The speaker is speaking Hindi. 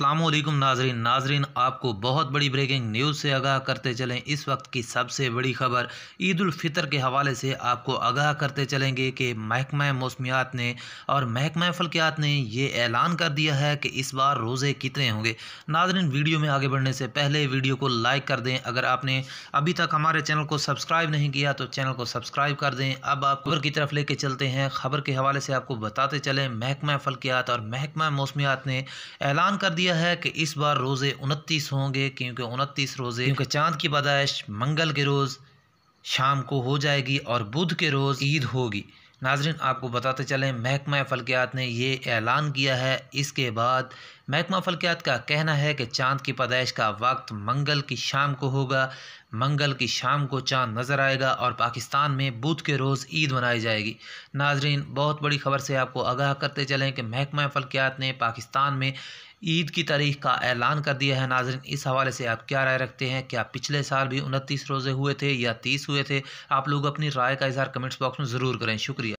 अल्लाम नाजरीन नाजरीन आपको बहुत बड़ी ब्रेकिंग न्यूज़ से आगाह करते चलें इस वक्त की सबसे बड़ी खबर ईद फितर के हवाले से आपको आगाह करते चलेंगे कि महकमा मौसमियात ने और महकमा फलकियात ने यह ऐलान कर दिया है कि इस बार रोज़े कितने होंगे नाजरीन वीडियो में आगे बढ़ने से पहले वीडियो को लाइक कर दें अगर आपने अभी तक हमारे चैनल को सब्सक्राइब नहीं किया तो चैनल को सब्सक्राइब कर दें अब आप खबर की तरफ लेके चलते हैं खबर के हवाले से आपको बताते चलें महकमा फलकियात और महकमा मौसमियात ने ऐलान कर दिया दिया है कि इस बार रोज़े उनतीस होंगे क्योंकि उनतीस रोज़े क्योंकि चांद की पैदाइश मंगल के रोज़ शाम को हो जाएगी और बुध के रोज़ ईद होगी नाजरन आपको बताते चलें महकमा फलकियात ने यह ऐलान किया है इसके बाद महकमा फलकियात का कहना है कि चांद की पैदाइश का वक्त मंगल की शाम को होगा मंगल की शाम को चांद नज़र आएगा और पाकिस्तान में बुध के रोज़ ईद मनाई जाएगी नाजरीन बहुत बड़ी खबर से आपको आगाह करते चलें कि महकमा फलकियात ने पाकिस्तान में ईद की तारीख का ऐलान कर दिया है नाजरन इस हवाले से आप क्या राय रखते हैं क्या पिछले साल भी उनतीस रोज़े हुए थे या तीस हुए थे आप लोग अपनी राय का इजहार कमेंट्स बॉक्स में ज़रूर करें शुक्रिया